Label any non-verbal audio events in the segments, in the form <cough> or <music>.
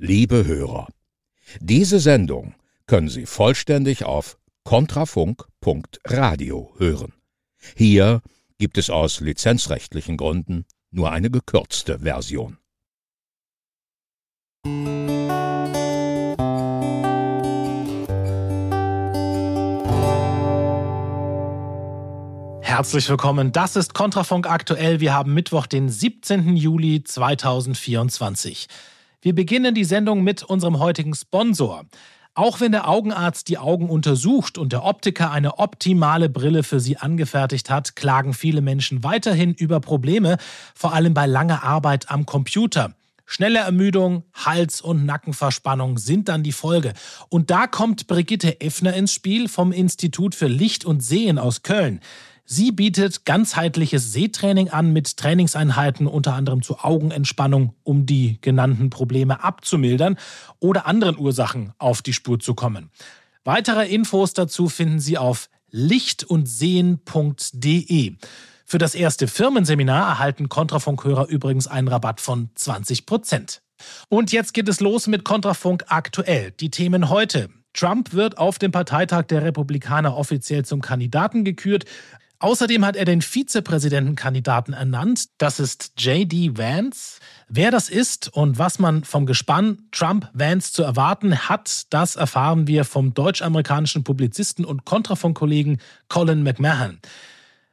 Liebe Hörer, diese Sendung können Sie vollständig auf kontrafunk.radio hören. Hier gibt es aus lizenzrechtlichen Gründen nur eine gekürzte Version. Herzlich willkommen, das ist Kontrafunk aktuell. Wir haben Mittwoch, den 17. Juli 2024. Wir beginnen die Sendung mit unserem heutigen Sponsor. Auch wenn der Augenarzt die Augen untersucht und der Optiker eine optimale Brille für sie angefertigt hat, klagen viele Menschen weiterhin über Probleme, vor allem bei langer Arbeit am Computer. Schnelle Ermüdung, Hals- und Nackenverspannung sind dann die Folge. Und da kommt Brigitte Effner ins Spiel vom Institut für Licht und Sehen aus Köln. Sie bietet ganzheitliches Sehtraining an mit Trainingseinheiten unter anderem zur Augenentspannung, um die genannten Probleme abzumildern oder anderen Ursachen auf die Spur zu kommen. Weitere Infos dazu finden Sie auf lichtundsehen.de. Für das erste Firmenseminar erhalten Kontrafunkhörer übrigens einen Rabatt von 20 Prozent. Und jetzt geht es los mit Kontrafunk aktuell. Die Themen heute. Trump wird auf dem Parteitag der Republikaner offiziell zum Kandidaten gekürt. Außerdem hat er den Vizepräsidentenkandidaten ernannt. Das ist JD Vance. Wer das ist und was man vom Gespann Trump-Vance zu erwarten hat, das erfahren wir vom deutsch-amerikanischen Publizisten und Kontrafunk-Kollegen Colin McMahon.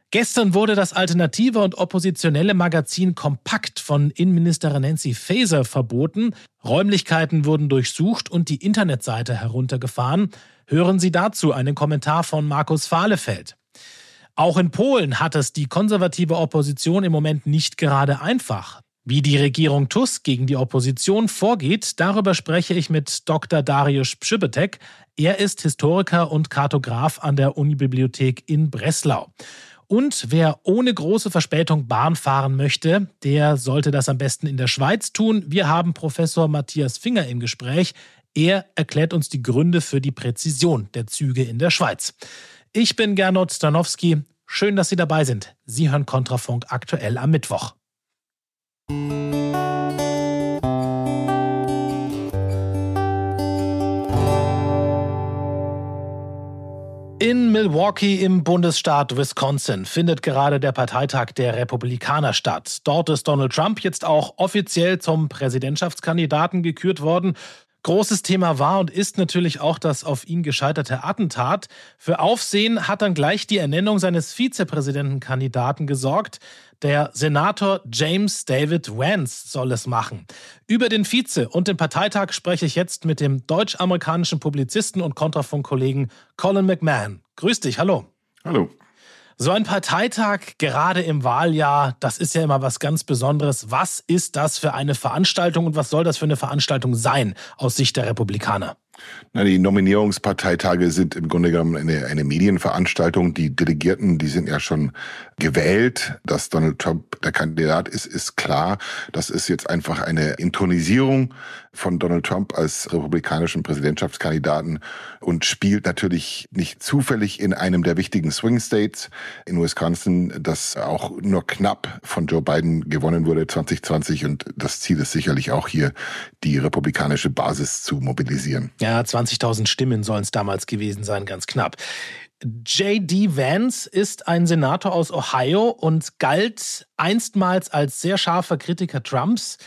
Gestern wurde das alternative und oppositionelle Magazin Kompakt von Innenministerin Nancy Faeser verboten. Räumlichkeiten wurden durchsucht und die Internetseite heruntergefahren. Hören Sie dazu einen Kommentar von Markus Fahlefeld. Auch in Polen hat es die konservative Opposition im Moment nicht gerade einfach. Wie die Regierung Tusk gegen die Opposition vorgeht, darüber spreche ich mit Dr. Dariusz Przybytek. Er ist Historiker und Kartograf an der Unibibliothek in Breslau. Und wer ohne große Verspätung Bahn fahren möchte, der sollte das am besten in der Schweiz tun. Wir haben Professor Matthias Finger im Gespräch. Er erklärt uns die Gründe für die Präzision der Züge in der Schweiz. Ich bin Gernot Stanowski. Schön, dass Sie dabei sind. Sie hören Kontrafunk aktuell am Mittwoch. In Milwaukee im Bundesstaat Wisconsin findet gerade der Parteitag der Republikaner statt. Dort ist Donald Trump jetzt auch offiziell zum Präsidentschaftskandidaten gekürt worden. Großes Thema war und ist natürlich auch das auf ihn gescheiterte Attentat. Für Aufsehen hat dann gleich die Ernennung seines Vizepräsidentenkandidaten gesorgt. Der Senator James David Vance soll es machen. Über den Vize und den Parteitag spreche ich jetzt mit dem deutsch-amerikanischen Publizisten und Kontrafunkkollegen Colin McMahon. Grüß dich, hallo. Hallo. So ein Parteitag gerade im Wahljahr, das ist ja immer was ganz Besonderes. Was ist das für eine Veranstaltung und was soll das für eine Veranstaltung sein aus Sicht der Republikaner? Na, die Nominierungsparteitage sind im Grunde genommen eine, eine Medienveranstaltung. Die Delegierten, die sind ja schon gewählt, dass Donald Trump der Kandidat ist, ist klar. Das ist jetzt einfach eine Intronisierung von Donald Trump als republikanischen Präsidentschaftskandidaten und spielt natürlich nicht zufällig in einem der wichtigen Swing States in Wisconsin, das auch nur knapp von Joe Biden gewonnen wurde 2020. Und das Ziel ist sicherlich auch hier, die republikanische Basis zu mobilisieren. Ja, 20.000 Stimmen sollen es damals gewesen sein, ganz knapp. J.D. Vance ist ein Senator aus Ohio und galt einstmals als sehr scharfer Kritiker Trumps.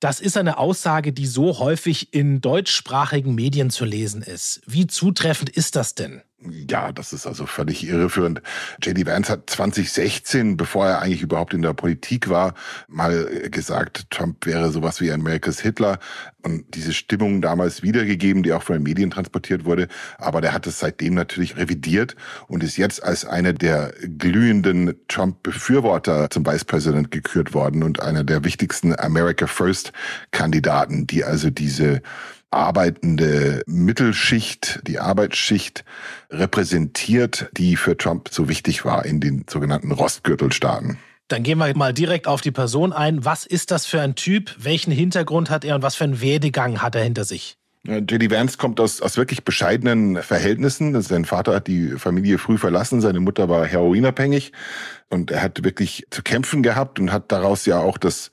Das ist eine Aussage, die so häufig in deutschsprachigen Medien zu lesen ist. Wie zutreffend ist das denn? Ja, das ist also völlig irreführend. JD Vance hat 2016, bevor er eigentlich überhaupt in der Politik war, mal gesagt, Trump wäre sowas wie Amerikas Hitler und diese Stimmung damals wiedergegeben, die auch von den Medien transportiert wurde. Aber der hat es seitdem natürlich revidiert und ist jetzt als einer der glühenden Trump-Befürworter zum Vice President gekürt worden und einer der wichtigsten America First Kandidaten, die also diese arbeitende Mittelschicht, die Arbeitsschicht repräsentiert, die für Trump so wichtig war in den sogenannten Rostgürtelstaaten. Dann gehen wir mal direkt auf die Person ein. Was ist das für ein Typ? Welchen Hintergrund hat er und was für einen Werdegang hat er hinter sich? J.D. Vance kommt aus, aus wirklich bescheidenen Verhältnissen. Sein Vater hat die Familie früh verlassen, seine Mutter war heroinabhängig und er hat wirklich zu kämpfen gehabt und hat daraus ja auch das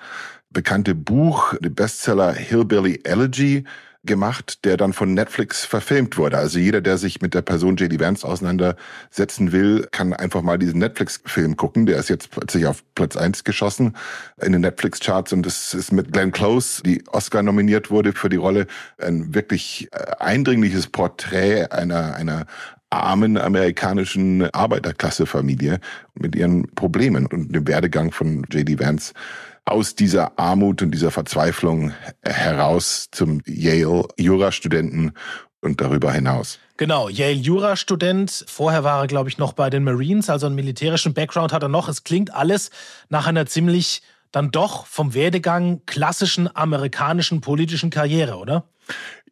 bekannte Buch, den Bestseller Hillbilly Elegy gemacht, der dann von Netflix verfilmt wurde. Also jeder, der sich mit der Person J.D. Vance auseinandersetzen will, kann einfach mal diesen Netflix-Film gucken. Der ist jetzt plötzlich auf Platz eins geschossen in den Netflix-Charts und es ist mit Glenn Close, die Oscar nominiert wurde für die Rolle, ein wirklich äh, eindringliches Porträt einer, einer armen amerikanischen Arbeiterklassefamilie mit ihren Problemen und dem Werdegang von J.D. Vance aus dieser Armut und dieser Verzweiflung heraus zum Yale-Jurastudenten und darüber hinaus. Genau, Yale Jurastudent. Vorher war er, glaube ich, noch bei den Marines, also einen militärischen Background hat er noch. Es klingt alles nach einer ziemlich dann doch vom Werdegang klassischen amerikanischen politischen Karriere, oder?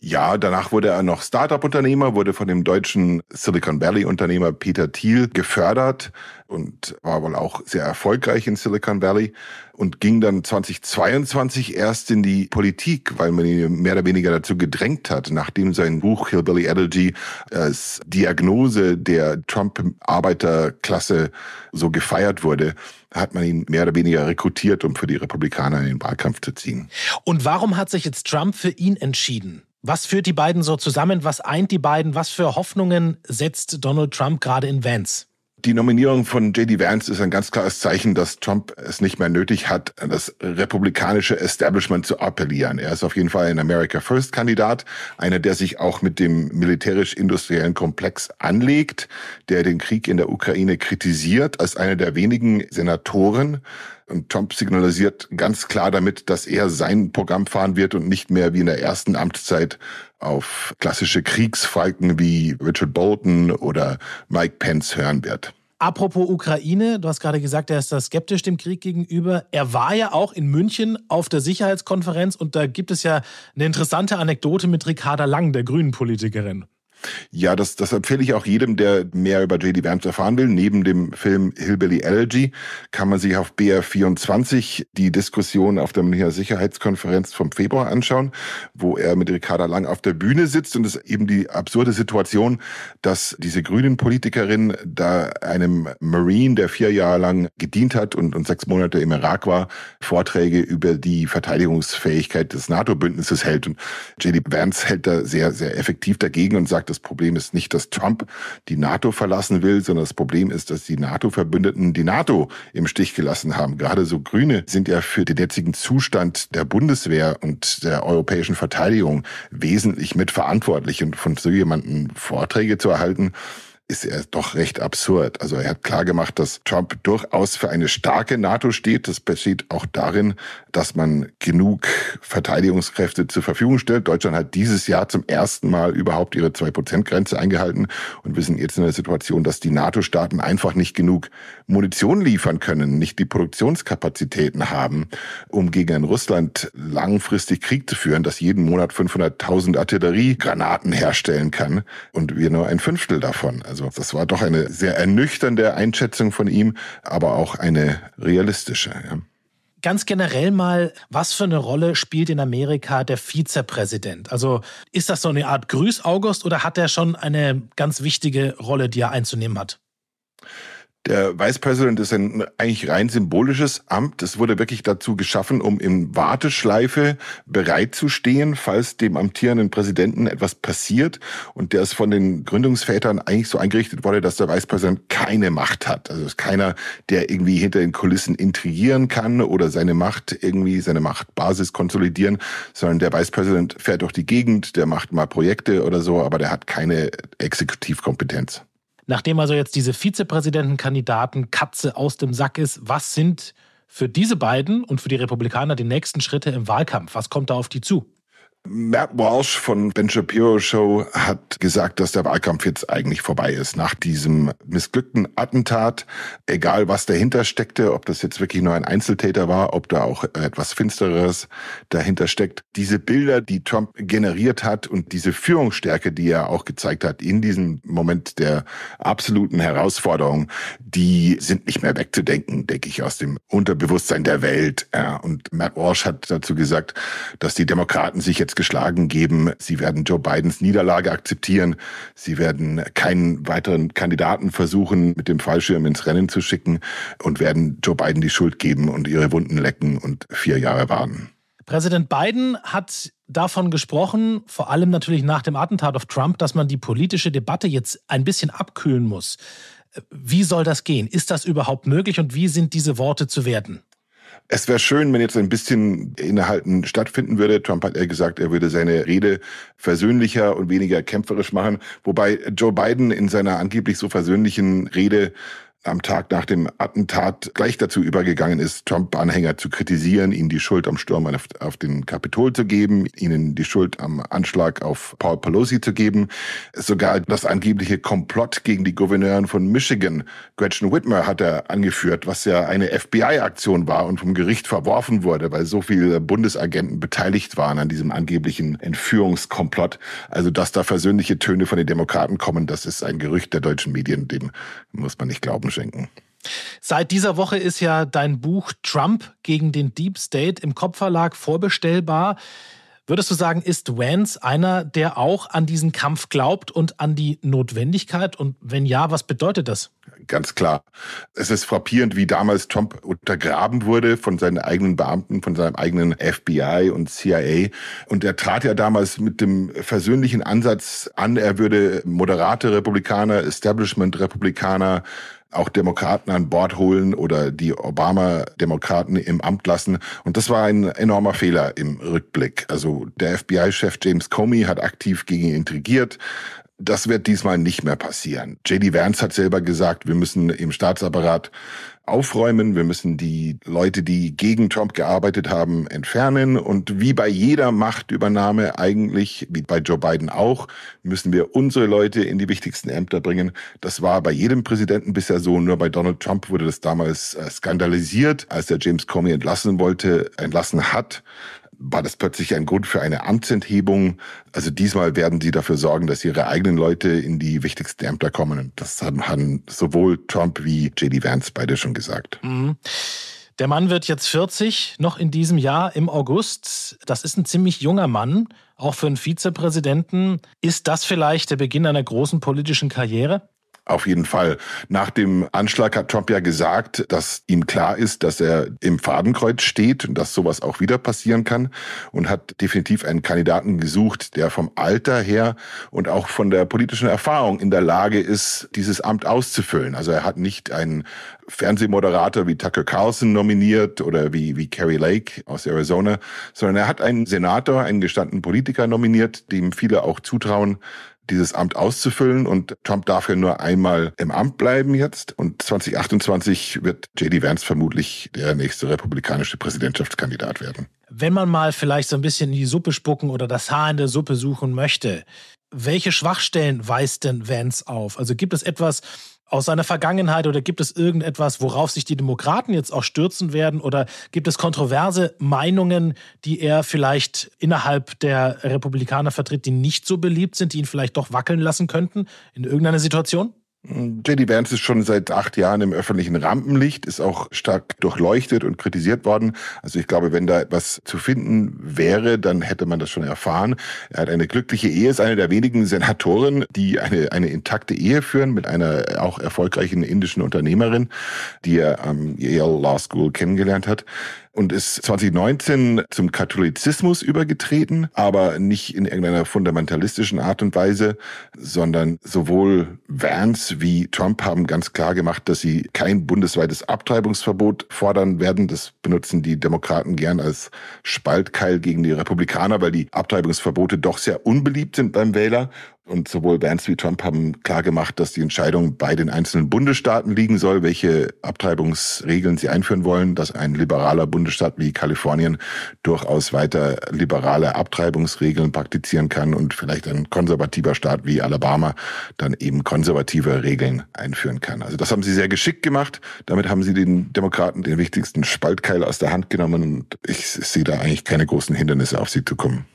Ja, danach wurde er noch Startup-Unternehmer, wurde von dem deutschen Silicon Valley-Unternehmer Peter Thiel gefördert und war wohl auch sehr erfolgreich in Silicon Valley und ging dann 2022 erst in die Politik, weil man ihn mehr oder weniger dazu gedrängt hat, nachdem sein Buch Hillbilly Elegy als Diagnose der Trump-Arbeiterklasse so gefeiert wurde, hat man ihn mehr oder weniger rekrutiert, um für die Republikaner in den Wahlkampf zu ziehen. Und warum hat sich jetzt Trump für ihn entschieden? Was führt die beiden so zusammen? Was eint die beiden? Was für Hoffnungen setzt Donald Trump gerade in Vance? Die Nominierung von JD Vance ist ein ganz klares Zeichen, dass Trump es nicht mehr nötig hat, das republikanische Establishment zu appellieren. Er ist auf jeden Fall ein America First Kandidat, einer, der sich auch mit dem militärisch-industriellen Komplex anlegt, der den Krieg in der Ukraine kritisiert, als einer der wenigen Senatoren. Und Trump signalisiert ganz klar damit, dass er sein Programm fahren wird und nicht mehr wie in der ersten Amtszeit auf klassische Kriegsfalken wie Richard Bolton oder Mike Pence hören wird. Apropos Ukraine, du hast gerade gesagt, er ist da skeptisch dem Krieg gegenüber. Er war ja auch in München auf der Sicherheitskonferenz und da gibt es ja eine interessante Anekdote mit Ricarda Lang, der Grünen Politikerin. Ja, das, das empfehle ich auch jedem, der mehr über J.D. Vance erfahren will. Neben dem Film Hillbilly Elegy kann man sich auf BR24 die Diskussion auf der Münchner Sicherheitskonferenz vom Februar anschauen, wo er mit Ricarda Lang auf der Bühne sitzt und es eben die absurde Situation, dass diese grünen Politikerin da einem Marine, der vier Jahre lang gedient hat und, und sechs Monate im Irak war, Vorträge über die Verteidigungsfähigkeit des NATO-Bündnisses hält. Und J.D. Vance hält da sehr, sehr effektiv dagegen und sagt, das Problem ist nicht, dass Trump die NATO verlassen will, sondern das Problem ist, dass die NATO-Verbündeten die NATO im Stich gelassen haben. Gerade so Grüne sind ja für den jetzigen Zustand der Bundeswehr und der europäischen Verteidigung wesentlich mitverantwortlich. Und von so jemanden Vorträge zu erhalten, ist er doch recht absurd. Also er hat klar gemacht, dass Trump durchaus für eine starke NATO steht. Das besteht auch darin, dass man genug Verteidigungskräfte zur Verfügung stellt. Deutschland hat dieses Jahr zum ersten Mal überhaupt ihre 2-Prozent-Grenze eingehalten und wir sind jetzt in der Situation, dass die NATO-Staaten einfach nicht genug Munition liefern können, nicht die Produktionskapazitäten haben, um gegen ein Russland langfristig Krieg zu führen, das jeden Monat 500.000 Artilleriegranaten herstellen kann und wir nur ein Fünftel davon. Also das war doch eine sehr ernüchternde Einschätzung von ihm, aber auch eine realistische. Ja ganz generell mal, was für eine Rolle spielt in Amerika der Vizepräsident? Also ist das so eine Art Grüß August oder hat er schon eine ganz wichtige Rolle, die er einzunehmen hat? Der Vice President ist ein eigentlich rein symbolisches Amt. Es wurde wirklich dazu geschaffen, um in Warteschleife bereit zu stehen, falls dem amtierenden Präsidenten etwas passiert. Und der ist von den Gründungsvätern eigentlich so eingerichtet worden, dass der Vice President keine Macht hat. Also ist keiner, der irgendwie hinter den Kulissen intrigieren kann oder seine Macht irgendwie, seine Machtbasis konsolidieren, sondern der Vice President fährt durch die Gegend, der macht mal Projekte oder so, aber der hat keine Exekutivkompetenz. Nachdem also jetzt diese Vizepräsidentenkandidaten Katze aus dem Sack ist, was sind für diese beiden und für die Republikaner die nächsten Schritte im Wahlkampf? Was kommt da auf die zu? Matt Walsh von Ben Shapiro Show hat gesagt, dass der Wahlkampf jetzt eigentlich vorbei ist nach diesem missglückten Attentat. Egal was dahinter steckte, ob das jetzt wirklich nur ein Einzeltäter war, ob da auch etwas Finsteres dahinter steckt. Diese Bilder, die Trump generiert hat und diese Führungsstärke, die er auch gezeigt hat in diesem Moment der absoluten Herausforderung, die sind nicht mehr wegzudenken, denke ich, aus dem Unterbewusstsein der Welt. Und Matt Walsh hat dazu gesagt, dass die Demokraten sich jetzt jetzt geschlagen geben. Sie werden Joe Bidens Niederlage akzeptieren. Sie werden keinen weiteren Kandidaten versuchen, mit dem Fallschirm ins Rennen zu schicken und werden Joe Biden die Schuld geben und ihre Wunden lecken und vier Jahre warten. Präsident Biden hat davon gesprochen, vor allem natürlich nach dem Attentat auf Trump, dass man die politische Debatte jetzt ein bisschen abkühlen muss. Wie soll das gehen? Ist das überhaupt möglich und wie sind diese Worte zu werten? Es wäre schön, wenn jetzt ein bisschen Innehalten stattfinden würde. Trump hat ja gesagt, er würde seine Rede versöhnlicher und weniger kämpferisch machen. Wobei Joe Biden in seiner angeblich so versöhnlichen Rede am Tag nach dem Attentat gleich dazu übergegangen ist, Trump-Anhänger zu kritisieren, ihnen die Schuld am Sturm auf, auf den Kapitol zu geben, ihnen die Schuld am Anschlag auf Paul Pelosi zu geben. Sogar das angebliche Komplott gegen die Gouverneurin von Michigan, Gretchen Whitmer, hat er angeführt, was ja eine FBI-Aktion war und vom Gericht verworfen wurde, weil so viele Bundesagenten beteiligt waren an diesem angeblichen Entführungskomplott. Also, dass da versöhnliche Töne von den Demokraten kommen, das ist ein Gerücht der deutschen Medien, dem muss man nicht glauben. Typen schenken. Seit dieser Woche ist ja dein Buch Trump gegen den Deep State im Kopfverlag vorbestellbar. Würdest du sagen, ist Vance einer, der auch an diesen Kampf glaubt und an die Notwendigkeit? Und wenn ja, was bedeutet das? Ganz klar. Es ist frappierend, wie damals Trump untergraben wurde von seinen eigenen Beamten, von seinem eigenen FBI und CIA. Und er trat ja damals mit dem versöhnlichen Ansatz an, er würde moderate Republikaner, Establishment-Republikaner auch Demokraten an Bord holen oder die Obama-Demokraten im Amt lassen. Und das war ein enormer Fehler im Rückblick. Also der FBI-Chef James Comey hat aktiv gegen ihn intrigiert. Das wird diesmal nicht mehr passieren. JD Vance hat selber gesagt, wir müssen im Staatsapparat aufräumen, wir müssen die Leute, die gegen Trump gearbeitet haben, entfernen. Und wie bei jeder Machtübernahme eigentlich, wie bei Joe Biden auch, müssen wir unsere Leute in die wichtigsten Ämter bringen. Das war bei jedem Präsidenten bisher so, nur bei Donald Trump wurde das damals äh, skandalisiert, als er James Comey entlassen wollte, entlassen hat war das plötzlich ein Grund für eine Amtsenthebung. Also diesmal werden sie dafür sorgen, dass ihre eigenen Leute in die wichtigsten Ämter kommen. Und das haben, sowohl Trump wie JD Vance beide schon gesagt. Mhm. Der Mann wird jetzt 40, noch in diesem Jahr im August. Das ist ein ziemlich junger Mann, auch für einen Vizepräsidenten. Ist das vielleicht der Beginn einer großen politischen Karriere? Auf jeden Fall. Nach dem Anschlag hat Trump ja gesagt, dass ihm klar ist, dass er im Fadenkreuz steht und dass sowas auch wieder passieren kann und hat definitiv einen Kandidaten gesucht, der vom Alter her und auch von der politischen Erfahrung in der Lage ist, dieses Amt auszufüllen. Also er hat nicht einen Fernsehmoderator wie Tucker Carlson nominiert oder wie, wie Kerry Lake aus Arizona, sondern er hat einen Senator, einen gestandenen Politiker nominiert, dem viele auch zutrauen, dieses Amt auszufüllen. Und Trump darf ja nur einmal im Amt bleiben jetzt. Und 2028 wird JD Vance vermutlich der nächste republikanische Präsidentschaftskandidat werden. Wenn man mal vielleicht so ein bisschen in die Suppe spucken oder das Haar in der Suppe suchen möchte, welche Schwachstellen weist denn Vance auf? Also gibt es etwas, aus seiner Vergangenheit oder gibt es irgendetwas, worauf sich die Demokraten jetzt auch stürzen werden oder gibt es kontroverse Meinungen, die er vielleicht innerhalb der Republikaner vertritt, die nicht so beliebt sind, die ihn vielleicht doch wackeln lassen könnten in irgendeiner Situation? J.D. Vance ist schon seit acht Jahren im öffentlichen Rampenlicht, ist auch stark durchleuchtet und kritisiert worden. Also ich glaube, wenn da etwas zu finden wäre, dann hätte man das schon erfahren. Er hat eine glückliche Ehe, ist eine der wenigen Senatoren, die eine, eine intakte Ehe führen mit einer auch erfolgreichen indischen Unternehmerin, die er am Yale Law School kennengelernt hat und ist 2019 zum Katholizismus übergetreten, aber nicht in irgendeiner fundamentalistischen Art und Weise, sondern sowohl Vance wie Trump haben ganz klar gemacht, dass sie kein bundesweites Abtreibungsverbot fordern werden. Das benutzen die Demokraten gern als Spaltkeil gegen die Republikaner, weil die Abtreibungsverbote doch sehr unbeliebt sind beim Wähler und sowohl Bands wie Trump haben klar gemacht, dass die Entscheidung bei den einzelnen Bundesstaaten liegen soll, welche Abtreibungsregeln sie einführen wollen, dass ein liberaler Bundesstaat wie Kalifornien durchaus weiter liberale Abtreibungsregeln praktizieren kann und vielleicht ein konservativer Staat wie Alabama dann eben konservative Regeln einführen kann. Also das haben sie sehr geschickt gemacht. Damit haben sie den Demokraten den wichtigsten Spaltkeil aus der Hand genommen und ich sehe da eigentlich keine großen Hindernisse auf sie zu kommen.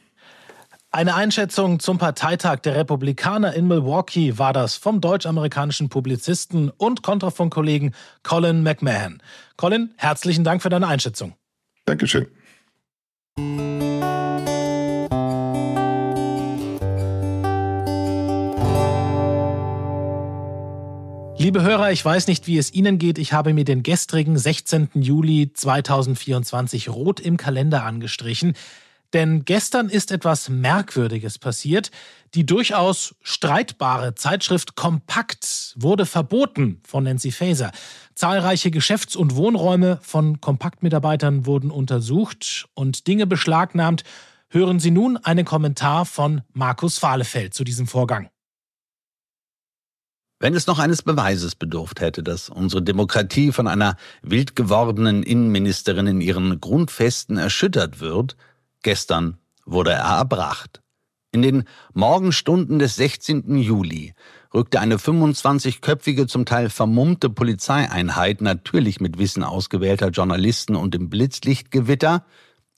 Eine Einschätzung zum Parteitag der Republikaner in Milwaukee war das vom deutsch-amerikanischen Publizisten und kontrafunk Colin McMahon. Colin, herzlichen Dank für deine Einschätzung. Dankeschön. Liebe Hörer, ich weiß nicht, wie es Ihnen geht. Ich habe mir den gestrigen 16. Juli 2024 rot im Kalender angestrichen. Denn gestern ist etwas Merkwürdiges passiert. Die durchaus streitbare Zeitschrift Kompakt wurde verboten von Nancy Faeser. Zahlreiche Geschäfts- und Wohnräume von Kompakt-Mitarbeitern wurden untersucht und Dinge beschlagnahmt. Hören Sie nun einen Kommentar von Markus Fahlefeld zu diesem Vorgang. Wenn es noch eines Beweises bedurft hätte, dass unsere Demokratie von einer wild gewordenen Innenministerin in ihren Grundfesten erschüttert wird, Gestern wurde er erbracht. In den Morgenstunden des 16. Juli rückte eine 25-köpfige, zum Teil vermummte Polizeieinheit, natürlich mit Wissen ausgewählter Journalisten und im Blitzlichtgewitter,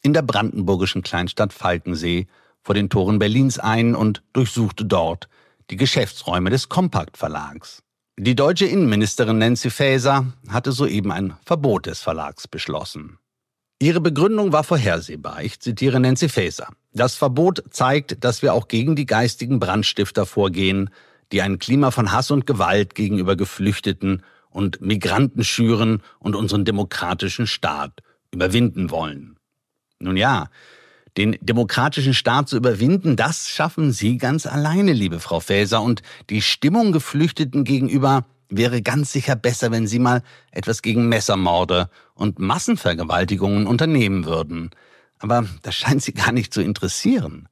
in der brandenburgischen Kleinstadt Falkensee vor den Toren Berlins ein und durchsuchte dort die Geschäftsräume des Kompaktverlags. Die deutsche Innenministerin Nancy Faeser hatte soeben ein Verbot des Verlags beschlossen. Ihre Begründung war vorhersehbar. Ich zitiere Nancy Faeser. Das Verbot zeigt, dass wir auch gegen die geistigen Brandstifter vorgehen, die ein Klima von Hass und Gewalt gegenüber Geflüchteten und Migranten schüren und unseren demokratischen Staat überwinden wollen. Nun ja, den demokratischen Staat zu überwinden, das schaffen Sie ganz alleine, liebe Frau Faeser, und die Stimmung Geflüchteten gegenüber wäre ganz sicher besser, wenn Sie mal etwas gegen Messermorde und Massenvergewaltigungen unternehmen würden. Aber das scheint Sie gar nicht zu interessieren.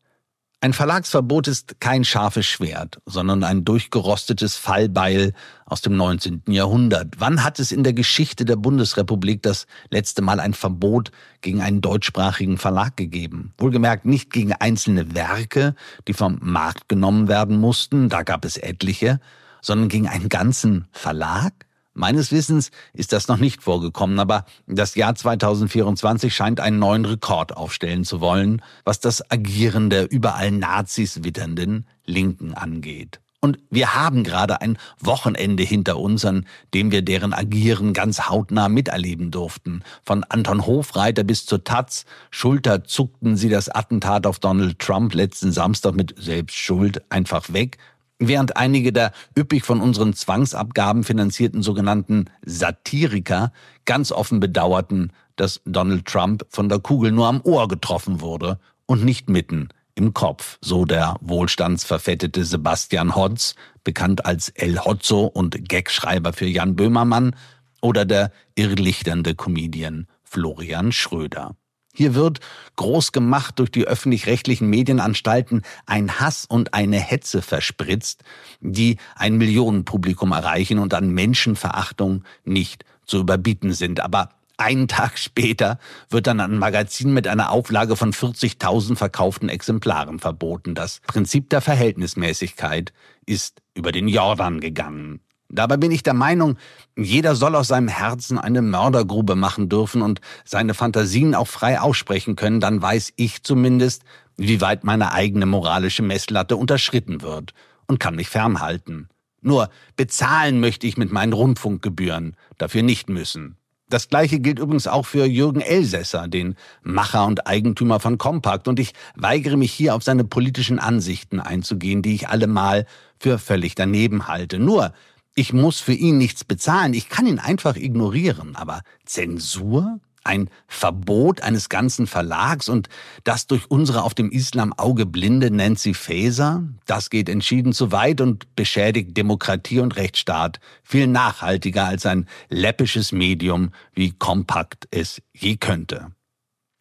Ein Verlagsverbot ist kein scharfes Schwert, sondern ein durchgerostetes Fallbeil aus dem 19. Jahrhundert. Wann hat es in der Geschichte der Bundesrepublik das letzte Mal ein Verbot gegen einen deutschsprachigen Verlag gegeben? Wohlgemerkt nicht gegen einzelne Werke, die vom Markt genommen werden mussten, da gab es etliche, sondern gegen einen ganzen Verlag? Meines Wissens ist das noch nicht vorgekommen, aber das Jahr 2024 scheint einen neuen Rekord aufstellen zu wollen, was das Agieren der überall Nazis witternden Linken angeht. Und wir haben gerade ein Wochenende hinter uns, an dem wir deren Agieren ganz hautnah miterleben durften. Von Anton Hofreiter bis zur Taz Schulter zuckten sie das Attentat auf Donald Trump letzten Samstag mit Selbstschuld einfach weg Während einige der üppig von unseren Zwangsabgaben finanzierten sogenannten Satiriker ganz offen bedauerten, dass Donald Trump von der Kugel nur am Ohr getroffen wurde und nicht mitten im Kopf, so der wohlstandsverfettete Sebastian Hotz, bekannt als El Hotzo und Gagschreiber für Jan Böhmermann, oder der irrlichternde Comedian Florian Schröder. Hier wird, groß gemacht durch die öffentlich-rechtlichen Medienanstalten, ein Hass und eine Hetze verspritzt, die ein Millionenpublikum erreichen und an Menschenverachtung nicht zu überbieten sind. Aber einen <laughs> Tag später wird dann ein Magazin mit einer Auflage von 40.000 verkauften Exemplaren verboten. Das Prinzip der Verhältnismäßigkeit ist über den Jordan gegangen. Dabei bin ich der Meinung, jeder soll aus seinem Herzen eine Mördergrube machen dürfen und seine Fantasien auch frei aussprechen können, dann weiß ich zumindest, wie weit meine eigene moralische Messlatte unterschritten wird und kann mich fernhalten. Nur bezahlen möchte ich mit meinen Rundfunkgebühren, dafür nicht müssen. Das gleiche gilt übrigens auch für Jürgen Elsässer, den Macher und Eigentümer von Compact, und ich weigere mich hier auf seine politischen Ansichten einzugehen, die ich allemal für völlig daneben halte. Nur ich muss für ihn nichts bezahlen, ich kann ihn einfach ignorieren, aber Zensur? Ein Verbot eines ganzen Verlags und das durch unsere auf dem Islam Auge blinde Nancy Faeser? Das geht entschieden zu weit und beschädigt Demokratie und Rechtsstaat viel nachhaltiger als ein läppisches Medium, wie kompakt es je könnte.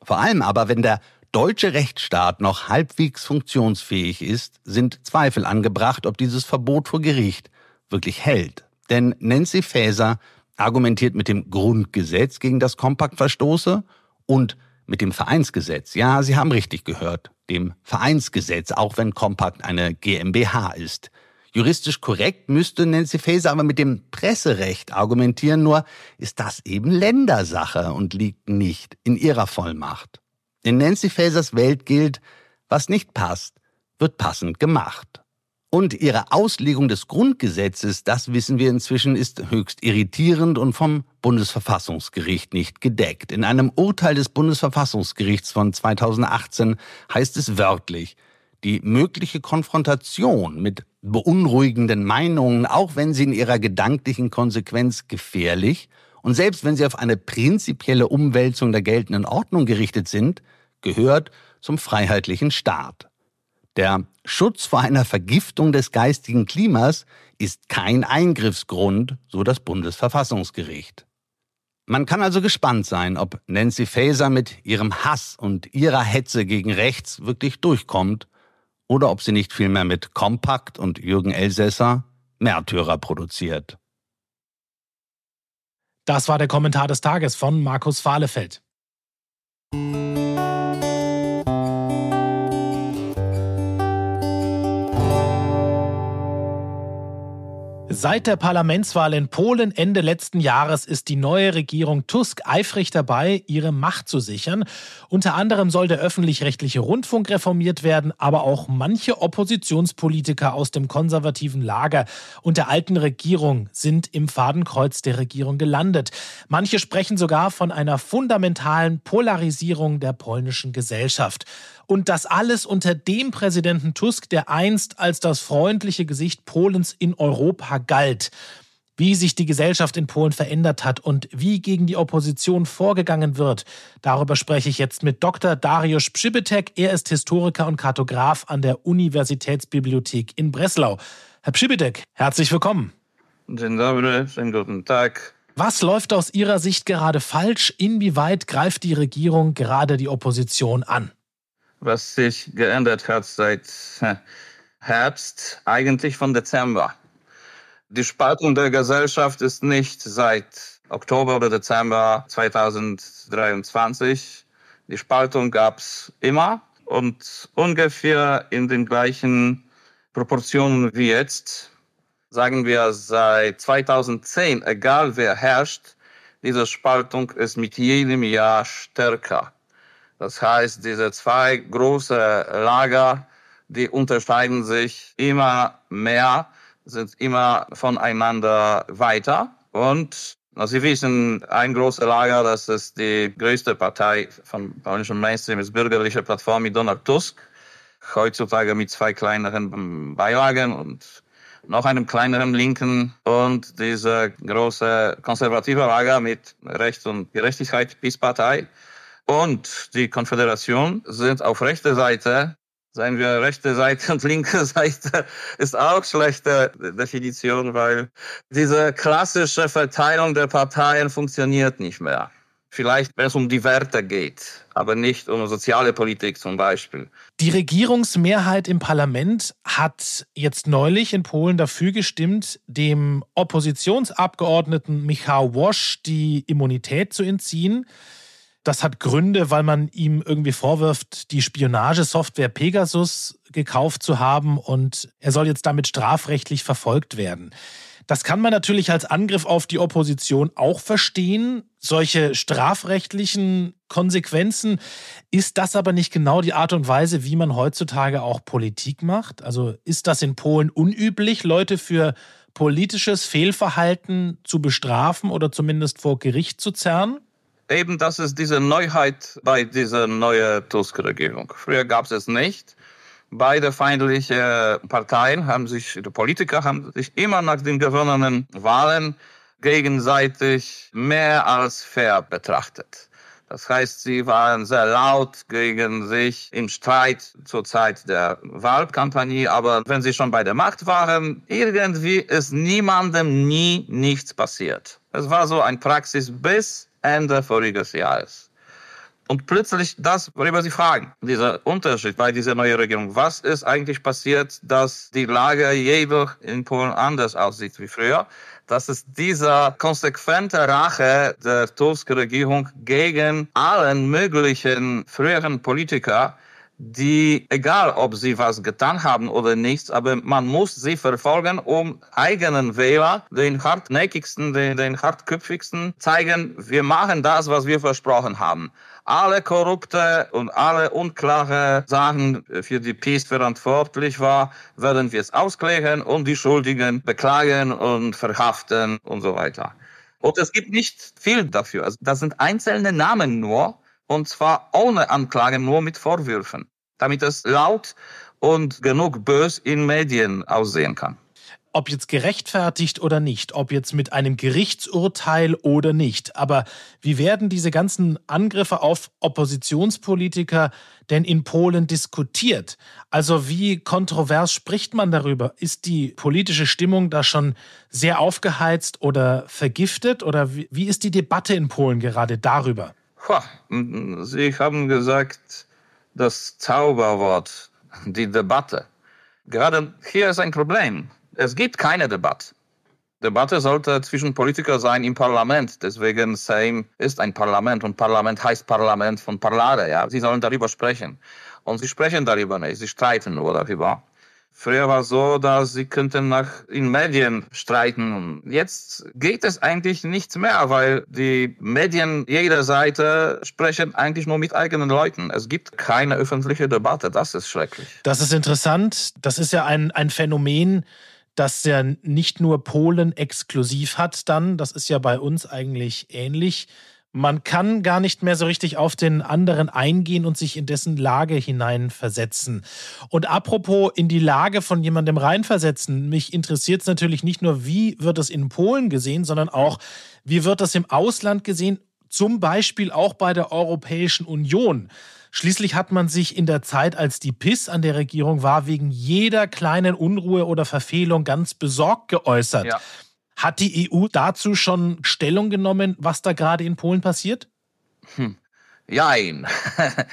Vor allem aber, wenn der deutsche Rechtsstaat noch halbwegs funktionsfähig ist, sind Zweifel angebracht, ob dieses Verbot vor Gericht wirklich hält. Denn Nancy Faeser argumentiert mit dem Grundgesetz, gegen das Kompakt verstoße, und mit dem Vereinsgesetz. Ja, Sie haben richtig gehört, dem Vereinsgesetz, auch wenn Kompakt eine GmbH ist. Juristisch korrekt müsste Nancy Faeser aber mit dem Presserecht argumentieren, nur ist das eben Ländersache und liegt nicht in ihrer Vollmacht. In Nancy Faesers Welt gilt, was nicht passt, wird passend gemacht. Und ihre Auslegung des Grundgesetzes, das wissen wir inzwischen, ist höchst irritierend und vom Bundesverfassungsgericht nicht gedeckt. In einem Urteil des Bundesverfassungsgerichts von 2018 heißt es wörtlich, die mögliche Konfrontation mit beunruhigenden Meinungen, auch wenn sie in ihrer gedanklichen Konsequenz gefährlich und selbst wenn sie auf eine prinzipielle Umwälzung der geltenden Ordnung gerichtet sind, gehört zum freiheitlichen Staat. Der Schutz vor einer Vergiftung des geistigen Klimas ist kein Eingriffsgrund, so das Bundesverfassungsgericht. Man kann also gespannt sein, ob Nancy Faeser mit ihrem Hass und ihrer Hetze gegen rechts wirklich durchkommt oder ob sie nicht vielmehr mit Kompakt und Jürgen Elsässer Märtyrer produziert. Das war der Kommentar des Tages von Markus Fahlefeld. Seit der Parlamentswahl in Polen Ende letzten Jahres ist die neue Regierung Tusk eifrig dabei, ihre Macht zu sichern. Unter anderem soll der öffentlich-rechtliche Rundfunk reformiert werden, aber auch manche Oppositionspolitiker aus dem konservativen Lager und der alten Regierung sind im Fadenkreuz der Regierung gelandet. Manche sprechen sogar von einer fundamentalen Polarisierung der polnischen Gesellschaft. Und das alles unter dem Präsidenten Tusk, der einst als das freundliche Gesicht Polens in Europa galt. Wie sich die Gesellschaft in Polen verändert hat und wie gegen die Opposition vorgegangen wird, darüber spreche ich jetzt mit Dr. Dariusz Pschibetek. Er ist Historiker und Kartograf an der Universitätsbibliothek in Breslau. Herr Pschibetek, herzlich willkommen. Dzień dobry, guten Tag. Was läuft aus Ihrer Sicht gerade falsch? Inwieweit greift die Regierung gerade die Opposition an? was sich geändert hat seit Herbst, eigentlich von Dezember. Die Spaltung der Gesellschaft ist nicht seit Oktober oder Dezember 2023. Die Spaltung gab es immer und ungefähr in den gleichen Proportionen wie jetzt. Sagen wir seit 2010, egal wer herrscht, diese Spaltung ist mit jedem Jahr stärker. Das heißt, diese zwei große Lager, die unterscheiden sich immer mehr, sind immer voneinander weiter. Und Sie wissen, ein großes Lager, das ist die größte Partei von polnischem Mainstream, ist bürgerliche Plattform mit Donald Tusk. Heutzutage mit zwei kleineren Beilagen und noch einem kleineren Linken und diese große konservative Lager mit Recht und Gerechtigkeit, PiS-Partei und die Konföderation sind auf rechter Seite. Seien wir rechte Seite und linke <laughs> Seite ist auch schlechte Definition, weil diese klassische Verteilung der Parteien funktioniert nicht mehr. Vielleicht, wenn es um die Werte geht, aber nicht um soziale Politik zum Beispiel. Die Regierungsmehrheit im Parlament hat jetzt neulich in Polen dafür gestimmt, dem Oppositionsabgeordneten Michał Wosch die Immunität zu entziehen. Das hat Gründe, weil man ihm irgendwie vorwirft, die Spionagesoftware Pegasus gekauft zu haben und er soll jetzt damit strafrechtlich verfolgt werden. Das kann man natürlich als Angriff auf die Opposition auch verstehen. Solche strafrechtlichen Konsequenzen. Ist das aber nicht genau die Art und Weise, wie man heutzutage auch Politik macht? Also ist das in Polen unüblich, Leute für politisches Fehlverhalten zu bestrafen oder zumindest vor Gericht zu zerren? eben das ist diese Neuheit bei dieser neuen Tusk-Regierung. Früher gab es es nicht. Beide feindliche Parteien haben sich, die Politiker haben sich immer nach den gewonnenen Wahlen gegenseitig mehr als fair betrachtet. Das heißt, sie waren sehr laut gegen sich im Streit zur Zeit der Wahlkampagne, aber wenn sie schon bei der Macht waren, irgendwie ist niemandem nie nichts passiert. Es war so ein Praxis bis Ende voriges Jahres. Und plötzlich das, worüber Sie fragen, dieser Unterschied bei dieser neuen Regierung. Was ist eigentlich passiert, dass die Lage jedoch in Polen anders aussieht wie früher? Das ist dieser konsequente Rache der Tusk-Regierung gegen allen möglichen früheren Politiker, die, egal ob sie was getan haben oder nicht, aber man muss sie verfolgen, um eigenen Wähler, den hartnäckigsten, den, den hartköpfigsten, zeigen, wir machen das, was wir versprochen haben alle korrupte und alle unklare Sachen äh, für die PIS verantwortlich war, werden wir es ausklären und die Schuldigen beklagen und verhaften und so weiter. Und es gibt nicht viel dafür. Also das sind einzelne Namen nur und zwar ohne Anklagen, nur mit Vorwürfen damit es laut und genug bös in Medien aussehen kann. Ob jetzt gerechtfertigt oder nicht, ob jetzt mit einem Gerichtsurteil oder nicht. Aber wie werden diese ganzen Angriffe auf Oppositionspolitiker denn in Polen diskutiert? Also wie kontrovers spricht man darüber? Ist die politische Stimmung da schon sehr aufgeheizt oder vergiftet? Oder wie, wie ist die Debatte in Polen gerade darüber? Sie haben gesagt, das Zauberwort, die Debatte. Gerade hier ist ein Problem. Es gibt keine Debatte. Debatte sollte zwischen Politikern sein im Parlament. Deswegen Sejm ist ein Parlament und Parlament heißt Parlament von Parlare. Ja? Sie sollen darüber sprechen. Und sie sprechen darüber nicht, sie streiten nur darüber. Früher war es so, dass sie könnten nach in Medien streiten. Jetzt geht es eigentlich nicht mehr, weil die Medien jeder Seite sprechen eigentlich nur mit eigenen Leuten. Es gibt keine öffentliche Debatte. Das ist schrecklich. Das ist interessant. Das ist ja ein, ein Phänomen, das ja nicht nur Polen exklusiv hat dann. Das ist ja bei uns eigentlich ähnlich man kann gar nicht mehr so richtig auf den anderen eingehen und sich in dessen Lage hineinversetzen. Und apropos in die Lage von jemandem reinversetzen, mich interessiert es natürlich nicht nur, wie wird das in Polen gesehen, sondern auch, wie wird das im Ausland gesehen, zum Beispiel auch bei der Europäischen Union. Schließlich hat man sich in der Zeit, als die PIS an der Regierung war, wegen jeder kleinen Unruhe oder Verfehlung ganz besorgt geäußert. Ja. Hat die EU dazu schon Stellung genommen, was da gerade in Polen passiert? Hm. Jein. <laughs>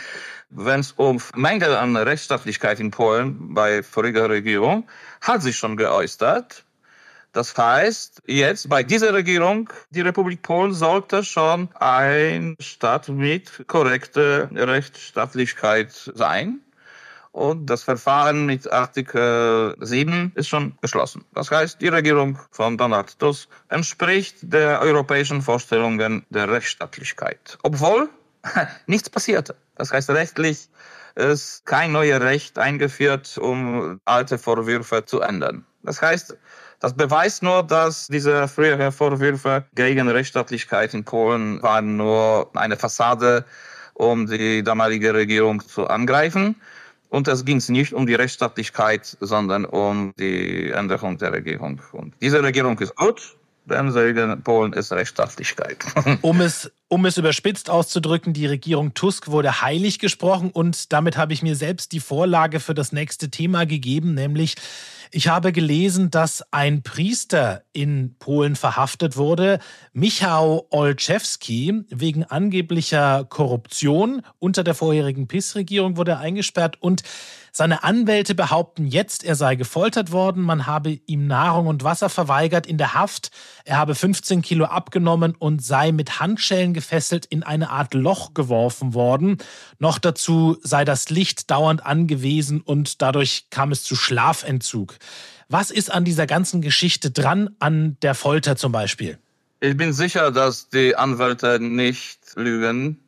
Wenn es um Mängel an Rechtsstaatlichkeit in Polen bei voriger Regierung hat sie schon geäußert. Das heißt, jetzt bei dieser Regierung, die Republik Polen sollte schon ein Staat mit korrekter Rechtsstaatlichkeit sein und das Verfahren mit Artikel 7 ist schon geschlossen. Das heißt, die Regierung von Donald Tusk entspricht der europäischen Vorstellungen der Rechtsstaatlichkeit, obwohl <laughs> nichts passierte. Das heißt, rechtlich ist kein neues Recht eingeführt, um alte Vorwürfe zu ändern. Das heißt, das beweist nur, dass diese früheren Vorwürfe gegen Rechtsstaatlichkeit in Polen waren nur eine Fassade, um die damalige Regierung zu angreifen. Und es ging nicht um die Rechtsstaatlichkeit, sondern um die Änderung der Regierung. Und diese Regierung ist gut, denn sagen Polen ist Rechtsstaatlichkeit. <laughs> um es, um es überspitzt auszudrücken, die Regierung Tusk wurde heilig gesprochen und damit habe ich mir selbst die Vorlage für das nächste Thema gegeben, nämlich ich habe gelesen, dass ein Priester in Polen verhaftet wurde, Michał Olczewski, wegen angeblicher Korruption. Unter der vorherigen PIS-Regierung wurde er eingesperrt und seine Anwälte behaupten jetzt, er sei gefoltert worden, man habe ihm Nahrung und Wasser verweigert in der Haft, er habe 15 Kilo abgenommen und sei mit Handschellen gefesselt in eine Art Loch geworfen worden. Noch dazu sei das Licht dauernd angewiesen und dadurch kam es zu Schlafentzug. Was ist an dieser ganzen Geschichte dran, an der Folter zum Beispiel? Ich bin sicher, dass die Anwälte nicht lügen.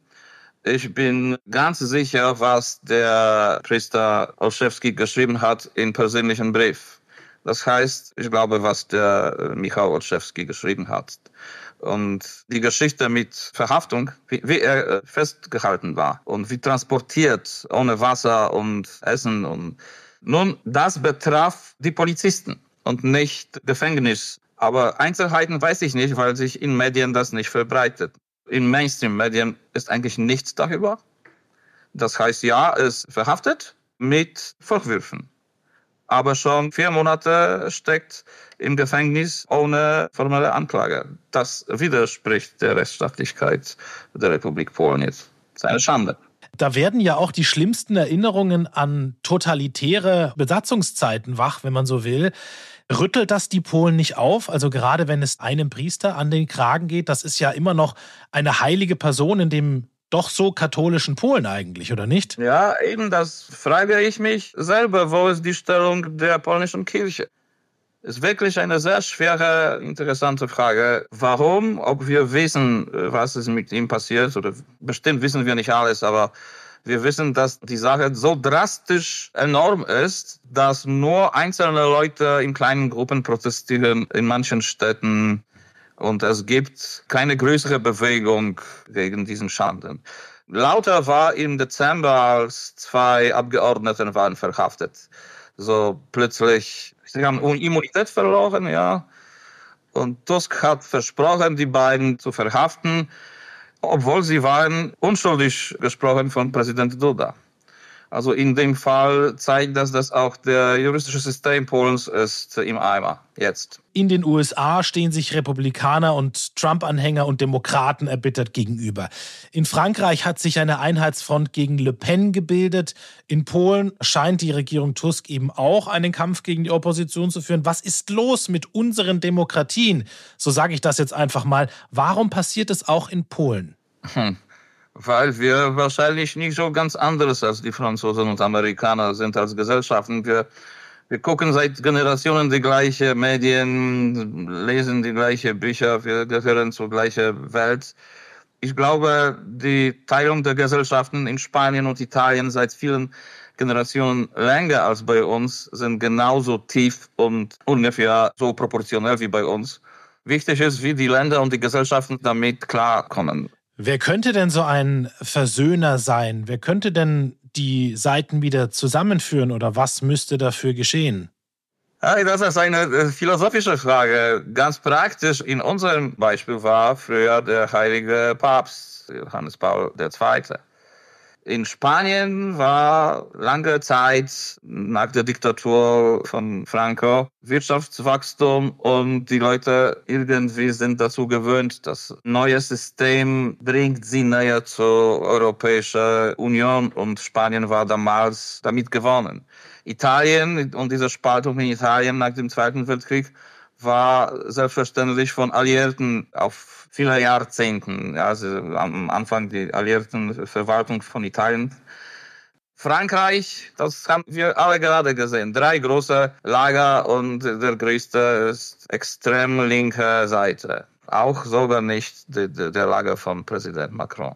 Ich bin ganz sicher, was der Priester Olszewski geschrieben hat in persönlichen Brief. Das heißt, ich glaube, was der äh, Michał Olszewski geschrieben hat. Und die Geschichte mit Verhaftung, wie, wie, er äh, festgehalten war und wie transportiert ohne Wasser und Essen und nun, das betraf die Polizisten und nicht Gefängnis. Aber Einzelheiten weiß ich nicht, weil sich in Medien das nicht verbreitet in Mainstream-Medien ist eigentlich nichts darüber. Das heißt, ja, ist verhaftet mit Vorwürfen. Aber schon vier Monate steckt im Gefängnis ohne formelle Anklage. Das widerspricht der Rechtsstaatlichkeit der Republik Polen jetzt. Das ist eine Schande. Da werden ja auch die schlimmsten Erinnerungen an totalitäre Besatzungszeiten wach, wenn man so will. Rüttelt das die Polen nicht auf? Also gerade wenn es einem Priester an den Kragen geht, das ist ja immer noch eine heilige Person in dem doch so katholischen Polen eigentlich, oder nicht? Ja, eben das frage ich mich selber. Wo ist die Stellung der polnischen Kirche? Ist wirklich eine sehr schwere, interessante Frage. Warum? Ob wir wissen, äh, was ist mit ihm passiert, oder bestimmt wissen wir nicht alles, aber wir wissen, dass die Sache so drastisch enorm ist, dass nur einzelne Leute in kleinen Gruppen protestieren in manchen Städten. Und es gibt keine größere Bewegung gegen diesen Schanden. Lauter war im Dezember, als zwei Abgeordneten waren verhaftet. So plötzlich, sie haben Immunität verloren, ja. Und Tusk hat versprochen, die beiden zu verhaften obwohl sie waren unschuldig gesprochen von Präsident Duda. Also in dem Fall zeigt das, dass auch der juristische System Polens ist äh, im Eimer jetzt. In den USA stehen sich Republikaner und Trump-Anhänger und Demokraten erbittert gegenüber. In Frankreich hat sich eine Einheitsfront gegen Le Pen gebildet. In Polen scheint die Regierung Tusk eben auch einen Kampf gegen die Opposition zu führen. Was ist los mit unseren Demokratien? So sage ich das jetzt einfach mal. Warum passiert es auch in Polen? Hm weil wir wahrscheinlich nicht so ganz anderes als die Franzosen und Amerikaner sind als Gesellschaften. Wir, wir gucken seit Generationen die gleichen Medien, lesen die gleichen Bücher, wir gehören zur gleichen Welt. Ich glaube, die Teilung der Gesellschaften in Spanien und Italien seit vielen Generationen länger als bei uns sind genauso tief und ungefähr so proportionell wie bei uns. Wichtig ist, wie die Länder und die Gesellschaften damit klarkommen. Wer könnte denn so ein Versöhner sein? Wer könnte denn die Seiten wieder zusammenführen oder was müsste dafür geschehen? das ist eine äh, philosophische Frage. Ganz praktisch in unserem Beispiel war früher der heilige Papst Johannes Paul II. In Spanien war lange Zeit nach der Diktatur von Franco Wirtschaftswachstum und die Leute irgendwie sind dazu gewöhnt, das neue System bringt sie näher zur Europäischen Union und Spanien war damals damit gewonnen. Italien und diese Spaltung in Italien nach dem Zweiten Weltkrieg war selbstverständlich von Alliierten auf viele Jahrzehnten, also am Anfang die Alliiertenverwaltung von Italien. Frankreich, das haben wir alle gerade gesehen. Drei große Lager und der größte ist extrem linke Seite. Auch sogar nicht der Lager von Präsident Macron.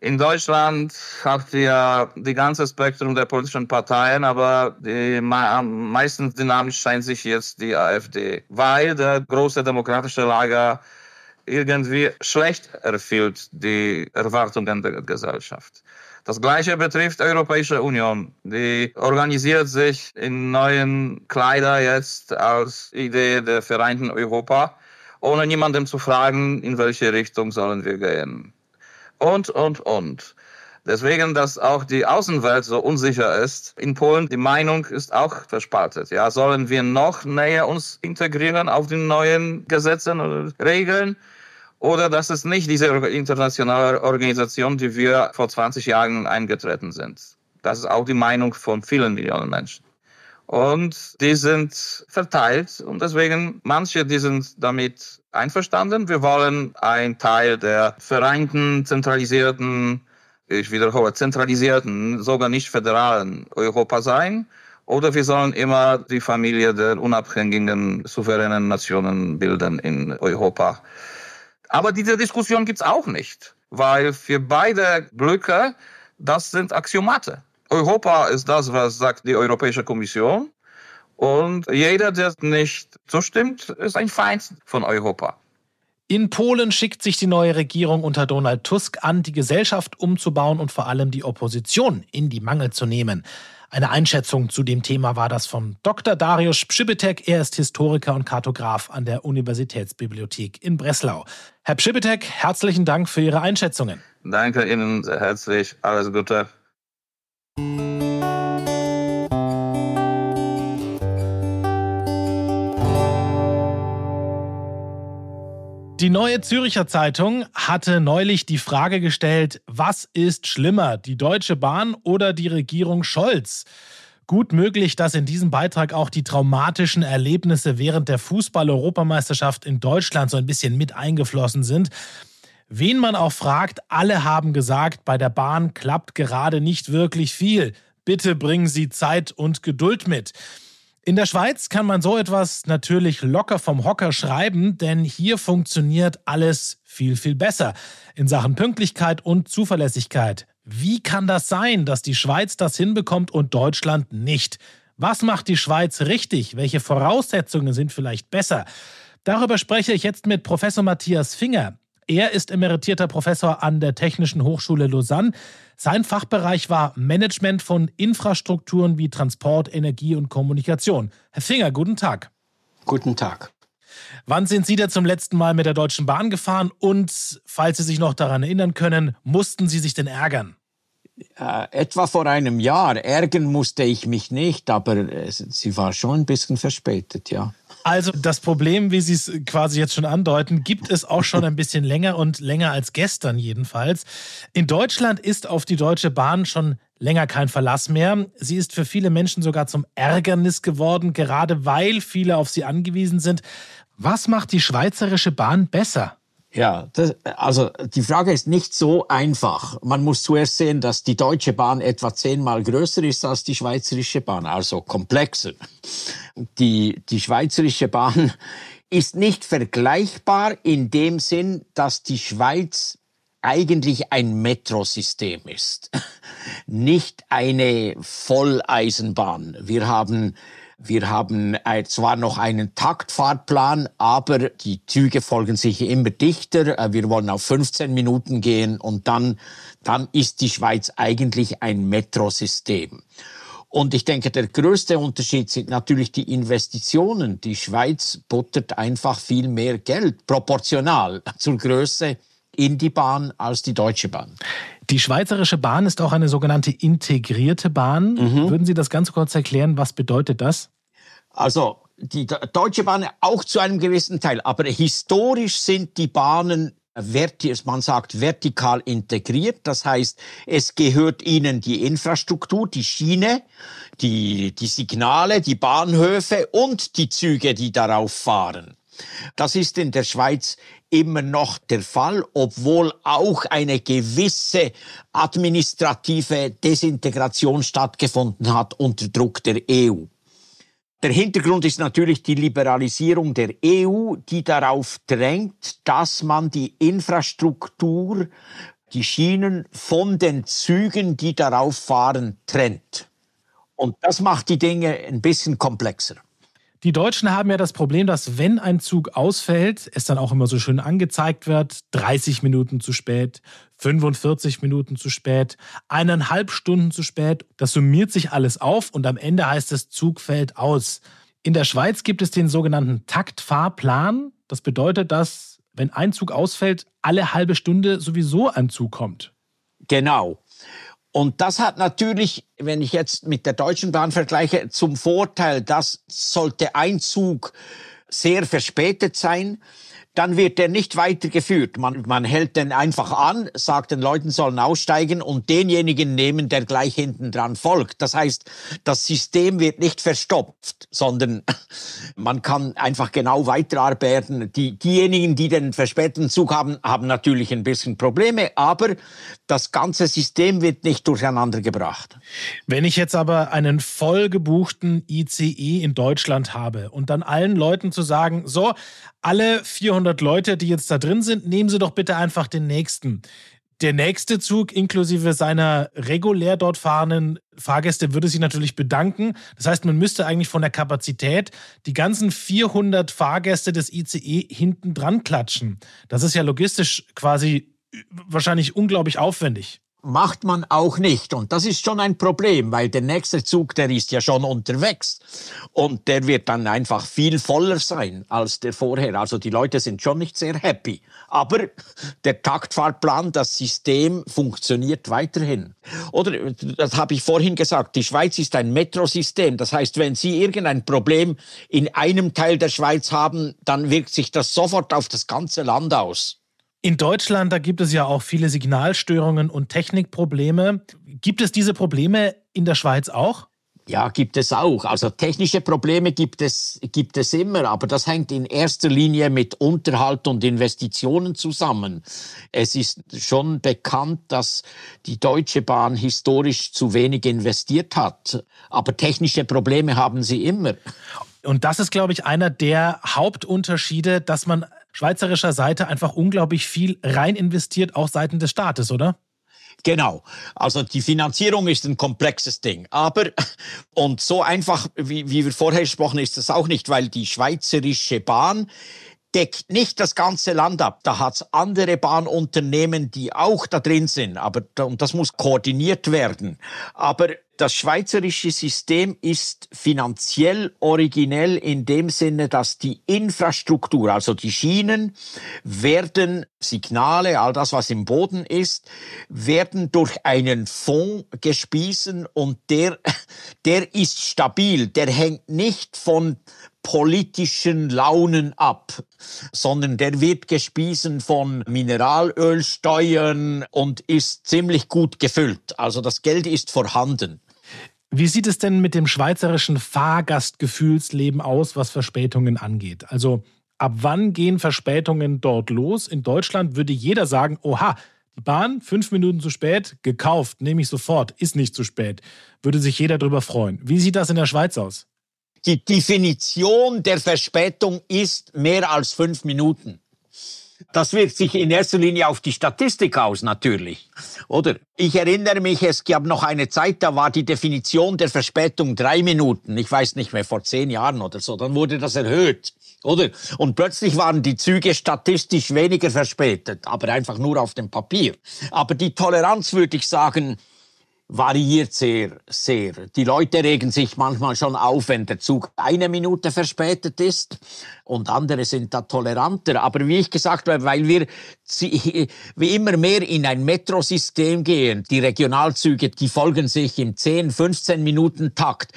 In Deutschland habt ihr die ganze Spektrum der politischen Parteien, aber die, am meisten dynamisch scheint sich jetzt die AfD, weil der große demokratische Lager irgendwie schlecht erfüllt die Erwartungen der Gesellschaft. Das Gleiche betrifft die Europäische Union. Die organisiert sich in neuen Kleider jetzt als Idee der vereinten Europa, ohne niemandem zu fragen, in welche Richtung sollen wir gehen und, und, und. Deswegen, dass auch die Außenwelt so unsicher ist. In Polen, die Meinung ist auch verspaltet. Ja, sollen wir noch näher uns integrieren auf den neuen Gesetzen oder Regeln? Oder das ist nicht diese internationale Organisation, die wir vor 20 Jahren eingetreten sind. Das ist auch die Meinung von vielen Millionen Menschen. Und die sind verteilt und deswegen manche, die sind damit einverstanden. Wir wollen ein Teil der vereinten, zentralisierten, ich wiederhole, zentralisierten, sogar nicht föderalen Europa sein. Oder wir sollen immer die Familie der unabhängigen, souveränen Nationen bilden in Europa. Aber diese Diskussion gibt es auch nicht, weil für beide Blöcke, das sind Axiomate. Europa ist das, was sagt die Europäische Kommission. Und jeder, der nicht zustimmt, ist ein Feind von Europa. In Polen schickt sich die neue Regierung unter Donald Tusk an, die Gesellschaft umzubauen und vor allem die Opposition in die Mangel zu nehmen. Eine Einschätzung zu dem Thema war das von Dr. Dariusz Pschibitek. Er ist Historiker und Kartograf an der Universitätsbibliothek in Breslau. Herr Pschibitek, herzlichen Dank für Ihre Einschätzungen. Danke Ihnen sehr herzlich. Alles Gute. Die neue Züricher Zeitung hatte neulich die Frage gestellt, was ist schlimmer, die Deutsche Bahn oder die Regierung Scholz? Gut möglich, dass in diesem Beitrag auch die traumatischen Erlebnisse während der Fußball-Europameisterschaft in Deutschland so ein bisschen mit eingeflossen sind. Wen man auch fragt, alle haben gesagt, bei der Bahn klappt gerade nicht wirklich viel. Bitte bringen Sie Zeit und Geduld mit. In der Schweiz kann man so etwas natürlich locker vom Hocker schreiben, denn hier funktioniert alles viel, viel besser in Sachen Pünktlichkeit und Zuverlässigkeit. Wie kann das sein, dass die Schweiz das hinbekommt und Deutschland nicht? Was macht die Schweiz richtig? Welche Voraussetzungen sind vielleicht besser? Darüber spreche ich jetzt mit Professor Matthias Finger. Er ist emeritierter Professor an der Technischen Hochschule Lausanne. Sein Fachbereich war Management von Infrastrukturen wie Transport, Energie und Kommunikation. Herr Finger, guten Tag. Guten Tag. Wann sind Sie denn zum letzten Mal mit der Deutschen Bahn gefahren und, falls Sie sich noch daran erinnern können, mussten Sie sich denn ärgern? Äh, etwa vor einem Jahr. Ärgern musste ich mich nicht, aber äh, sie war schon ein bisschen verspätet, ja. Also das Problem, wie Sie es quasi jetzt schon andeuten, gibt es auch schon ein bisschen länger und länger als gestern jedenfalls. In Deutschland ist auf die Deutsche Bahn schon länger kein Verlass mehr. Sie ist für viele Menschen sogar zum Ärgernis geworden, gerade weil viele auf sie angewiesen sind. Was macht die Schweizerische Bahn besser? Ja, das, also die Frage ist nicht so einfach. Man muss zuerst sehen, dass die Deutsche Bahn etwa zehnmal größer ist als die Schweizerische Bahn, also komplexer die, die Schweizerische Bahn ist nicht vergleichbar in dem Sinn, dass die Schweiz eigentlich ein Metrosystem ist, <laughs> nicht eine Volleisenbahn. Wir haben wir haben äh, zwar noch einen Taktfahrplan, aber die Züge folgen sich immer dichter. Äh, wir wollen auf 15 Minuten gehen und dann, dann ist die Schweiz eigentlich ein Metrosystem. Und ich denke, der größte Unterschied sind natürlich die Investitionen. Die Schweiz buttert einfach viel mehr Geld proportional zur Größe in die Bahn als die Deutsche Bahn. Die Schweizerische Bahn ist auch eine sogenannte integrierte Bahn. Mhm. Würden Sie das ganz kurz erklären? Was bedeutet das? Also die Deutsche Bahn auch zu einem gewissen Teil, aber historisch sind die Bahnen man sagt vertikal integriert. Das heißt, es gehört ihnen die Infrastruktur, die Schiene, die, die Signale, die Bahnhöfe und die Züge, die darauf fahren. Das ist in der Schweiz immer noch der Fall, obwohl auch eine gewisse administrative Desintegration stattgefunden hat unter Druck der EU. Der Hintergrund ist natürlich die Liberalisierung der EU, die darauf drängt, dass man die Infrastruktur, die Schienen von den Zügen, die darauf fahren, trennt. Und das macht die Dinge ein bisschen komplexer. Die Deutschen haben ja das Problem, dass wenn ein Zug ausfällt, es dann auch immer so schön angezeigt wird, 30 Minuten zu spät, 45 Minuten zu spät, eineinhalb Stunden zu spät. Das summiert sich alles auf und am Ende heißt es, Zug fällt aus. In der Schweiz gibt es den sogenannten Taktfahrplan. Das bedeutet, dass wenn ein Zug ausfällt, alle halbe Stunde sowieso ein Zug kommt. Genau. Und das hat natürlich, wenn ich jetzt mit der Deutschen Bahn vergleiche, zum Vorteil, dass sollte ein Zug sehr verspätet sein, dann wird der nicht weitergeführt. Man, man hält den einfach an, sagt den Leuten sollen aussteigen und denjenigen nehmen, der gleich hinten dran folgt. Das heißt, das System wird nicht verstopft, sondern <laughs> man kann einfach genau weiterarbeiten. Die, diejenigen, die den verspäteten Zug haben, haben natürlich ein bisschen Probleme, aber das ganze System wird nicht durcheinander gebracht. Wenn ich jetzt aber einen voll gebuchten ICE in Deutschland habe und dann allen Leuten zu sagen, so, alle 400 Leute, die jetzt da drin sind, nehmen Sie doch bitte einfach den nächsten. Der nächste Zug inklusive seiner regulär dort fahrenden Fahrgäste würde sich natürlich bedanken. Das heißt, man müsste eigentlich von der Kapazität die ganzen 400 Fahrgäste des ICE hinten dran klatschen. Das ist ja logistisch quasi wahrscheinlich unglaublich aufwendig. Macht man auch nicht. Und das ist schon ein Problem, weil der nächste Zug, der ist ja schon unterwegs. Und der wird dann einfach viel voller sein als der vorher. Also die Leute sind schon nicht sehr happy. Aber der Taktfahrplan, das System funktioniert weiterhin. Oder, das habe ich vorhin gesagt, die Schweiz ist ein Metrosystem. Das heißt, wenn Sie irgendein Problem in einem Teil der Schweiz haben, dann wirkt sich das sofort auf das ganze Land aus. In Deutschland, da gibt es ja auch viele Signalstörungen und Technikprobleme. Gibt es diese Probleme in der Schweiz auch? Ja, gibt es auch. Also technische Probleme gibt es, gibt es immer, aber das hängt in erster Linie mit Unterhalt und Investitionen zusammen. Es ist schon bekannt, dass die Deutsche Bahn historisch zu wenig investiert hat, aber technische Probleme haben sie immer. Und das ist, glaube ich, einer der Hauptunterschiede, dass man schweizerischer Seite einfach unglaublich viel rein investiert, auch seiten des Staates, oder? Genau. Also die Finanzierung ist ein komplexes Ding. Aber, und so einfach, wie, wie wir vorher gesprochen, ist das auch nicht, weil die Schweizerische Bahn deckt nicht das ganze Land ab. Da hat es andere Bahnunternehmen, die auch da drin sind. Aber, und das muss koordiniert werden. Aber das schweizerische System ist finanziell originell in dem Sinne, dass die Infrastruktur, also die Schienen, werden Signale, all das, was im Boden ist, werden durch einen Fonds gespiesen und der, <laughs> der ist stabil, der hängt nicht von politischen Launen ab, sondern der wird gespiesen von Mineralölsteuern und ist ziemlich gut gefüllt. Also das Geld ist vorhanden. Wie sieht es denn mit dem schweizerischen Fahrgastgefühlsleben aus, was Verspätungen angeht? Also ab wann gehen Verspätungen dort los? In Deutschland würde jeder sagen, oha, die Bahn fünf Minuten zu spät, gekauft, nehme ich sofort, ist nicht zu spät. Würde sich jeder darüber freuen. Wie sieht das in der Schweiz aus? Die Definition der Verspätung ist mehr als fünf Minuten. Das wirkt sich in erster Linie auf die Statistik aus, natürlich. Oder? Ich erinnere mich, es gab noch eine Zeit, da war die Definition der Verspätung drei Minuten. Ich weiß nicht mehr, vor zehn Jahren oder so. Dann wurde das erhöht. Oder? Und plötzlich waren die Züge statistisch weniger verspätet, aber einfach nur auf dem Papier. Aber die Toleranz, würde ich sagen, variiert sehr, sehr. Die Leute regen sich manchmal schon auf, wenn der Zug eine Minute verspätet ist und andere sind da toleranter. Aber wie ich gesagt habe, weil wir <laughs> wie immer mehr in ein Metrosystem gehen, die Regionalzüge, die folgen sich im 10, 15 Minuten Takt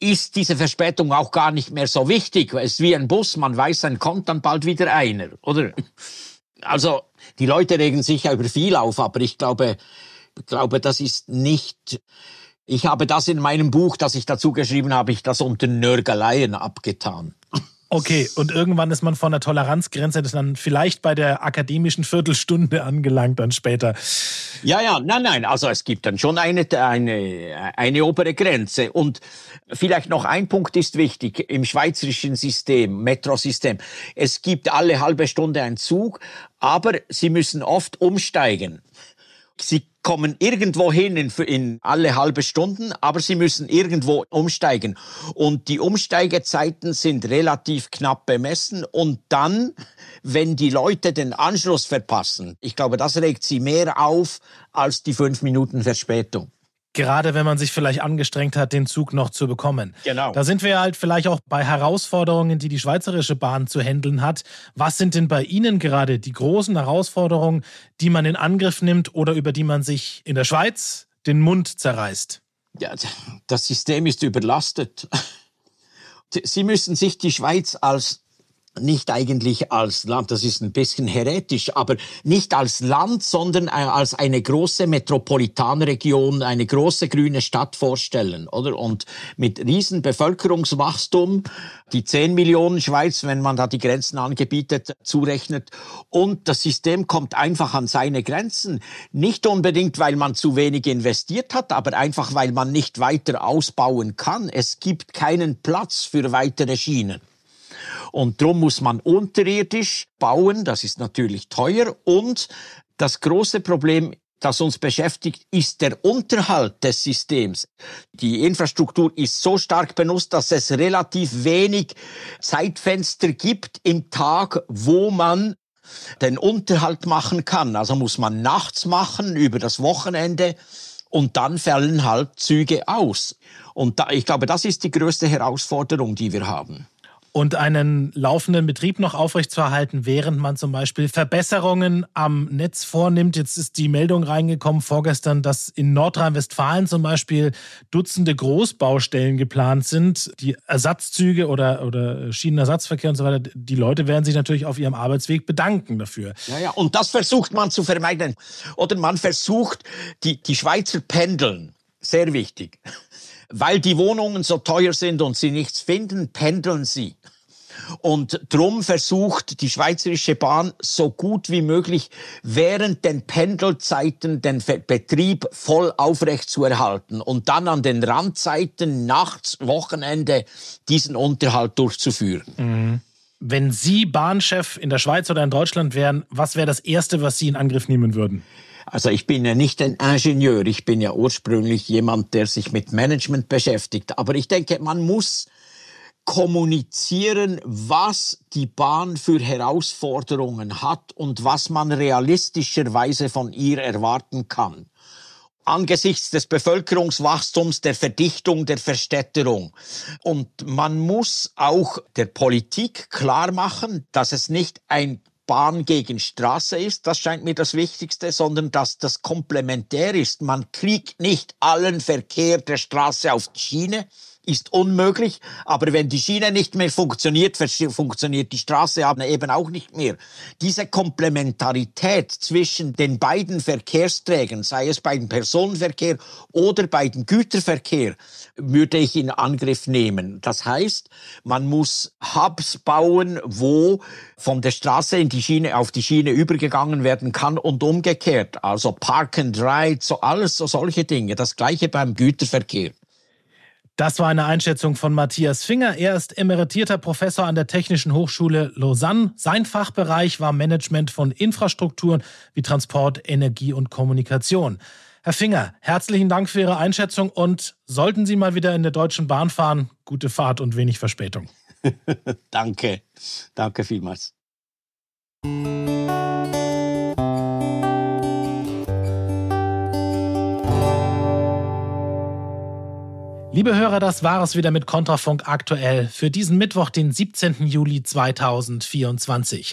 ist diese Verspätung auch gar nicht mehr so wichtig. Es ist wie ein Bus, man weiß, dann kommt dann bald wieder einer, oder? <laughs> Also, die Leute regen sich ja über viel auf, aber ich glaube, glaube, das ist nicht ich habe das in meinem Buch, das ich dazu geschrieben habe, ich das unter Nörgeleien abgetan. Okay, und irgendwann ist man von der Toleranzgrenze dann vielleicht bei der akademischen Viertelstunde angelangt, dann später. Ja, ja, nein, nein, also es gibt dann schon eine, eine, eine obere Grenze. Und vielleicht noch ein Punkt ist wichtig im schweizerischen System, Metrosystem. Es gibt alle halbe Stunde einen Zug, aber Sie müssen oft umsteigen. Sie kommen irgendwo hin in, in, alle halbe Stunden, aber sie müssen irgendwo umsteigen. Und die Umsteigezeiten sind relativ knapp bemessen. Und dann, wenn die Leute den Anschluss verpassen, ich glaube, das regt sie mehr auf als die fünf Minuten Verspätung gerade wenn man sich vielleicht angestrengt hat, den Zug noch zu bekommen. Genau. Da sind wir halt vielleicht auch bei Herausforderungen, die die Schweizerische Bahn zu handeln hat. Was sind denn bei Ihnen gerade die großen Herausforderungen, die man in Angriff nimmt oder über die man sich in der Schweiz den Mund zerreißt? Ja, das System ist überlastet. Sie müssen sich die Schweiz als nicht eigentlich als Land, das ist ein bisschen heretisch, aber nicht als Land, sondern äh, als eine große Metropolitanregion, eine große grüne Stadt vorstellen, oder? Und mit riesen Bevölkerungswachstum, die 10 Millionen Schweiz, wenn man da die Grenzen angebietet, zurechnet. Und das System kommt einfach an seine Grenzen. Nicht unbedingt, weil man zu wenig investiert hat, aber einfach, weil man nicht weiter ausbauen kann. Es gibt keinen Platz für weitere Schienen. Und darum muss man unterirdisch bauen. Das ist natürlich teuer. Und das große Problem das uns beschäftigt, ist der Unterhalt des Systems. Die Infrastruktur ist so stark benutzt, dass es relativ wenig Zeitfenster gibt im Tag, wo man den Unterhalt machen kann. Also muss man nachts machen, über das Wochenende und dann fallen halt Züge aus. Und da, ich glaube, das ist die größte Herausforderung, die wir haben und einen laufenden Betrieb noch aufrechtzuerhalten, während man zum Beispiel Verbesserungen am Netz vornimmt. Jetzt ist die Meldung reingekommen vorgestern, dass in Nordrhein-Westfalen zum Beispiel Dutzende Großbaustellen geplant sind. Die Ersatzzüge oder, oder Schienenersatzverkehr und so weiter, die Leute werden sich natürlich auf ihrem Arbeitsweg bedanken dafür. Ja, ja, und das versucht man zu vermeiden. Oder man versucht, die, die Schweizer pendeln. Sehr wichtig. Weil die Wohnungen so teuer sind und sie nichts finden, pendeln sie. Und drum versucht die Schweizerische Bahn so gut wie möglich während den Pendelzeiten den Betrieb voll aufrecht zu erhalten und dann an den Randzeiten nachts, Wochenende diesen Unterhalt durchzuführen. Mhm. Wenn Sie Bahnchef in der Schweiz oder in Deutschland wären, was wäre das Erste, was Sie in Angriff nehmen würden? Also ich bin ja nicht ein Ingenieur, ich bin ja ursprünglich jemand, der sich mit Management beschäftigt. Aber ich denke, man muss kommunizieren, was die Bahn für Herausforderungen hat und was man realistischerweise von ihr erwarten kann. Angesichts des Bevölkerungswachstums, der Verdichtung, der Verstädterung. Und man muss auch der Politik klar machen, dass es nicht ein Bahn gegen Straße ist, das scheint mir das Wichtigste, sondern dass das komplementär ist. Man kriegt nicht allen Verkehr der Straße auf die Schiene, ist unmöglich. Aber wenn die Schiene nicht mehr funktioniert, funktioniert die Straße eben auch nicht mehr. Diese Komplementarität zwischen den beiden Verkehrsträgern, sei es beim Personenverkehr oder beim Güterverkehr, würde ich in Angriff nehmen. Das heißt, man muss Hubs bauen, wo von der Straße in die Schiene auf die Schiene übergegangen werden kann und umgekehrt. Also Park and Ride, so alles so solche Dinge. Das gleiche beim Güterverkehr. Das war eine Einschätzung von Matthias Finger. Er ist emeritierter Professor an der Technischen Hochschule Lausanne. Sein Fachbereich war Management von Infrastrukturen wie Transport, Energie und Kommunikation. Herr Finger, herzlichen Dank für Ihre Einschätzung und sollten Sie mal wieder in der Deutschen Bahn fahren, gute Fahrt und wenig Verspätung. <laughs> danke, danke vielmals. Liebe Hörer, das war es wieder mit Kontrafunk aktuell für diesen Mittwoch, den 17. Juli 2024.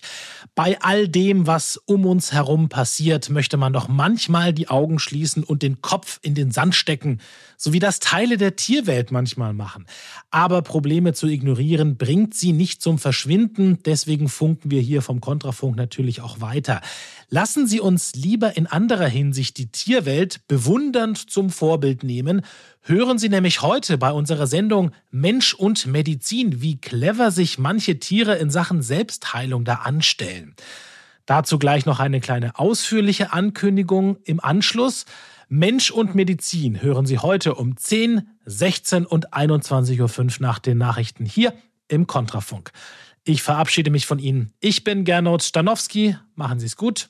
Bei all dem, was um uns herum passiert, möchte man doch manchmal die Augen schließen und den Kopf in den Sand stecken, so wie das Teile der Tierwelt manchmal machen. Aber Probleme zu ignorieren bringt sie nicht zum Verschwinden, deswegen funken wir hier vom Kontrafunk natürlich auch weiter. Lassen Sie uns lieber in anderer Hinsicht die Tierwelt bewundernd zum Vorbild nehmen. Hören Sie nämlich heute bei unserer Sendung Mensch und Medizin, wie clever sich manche Tiere in Sachen Selbstheilung da anstellen. Dazu gleich noch eine kleine ausführliche Ankündigung im Anschluss. Mensch und Medizin hören Sie heute um 10, 16 und 21.05 Uhr nach den Nachrichten hier im Kontrafunk. Ich verabschiede mich von Ihnen. Ich bin Gernot Stanowski. Machen Sie es gut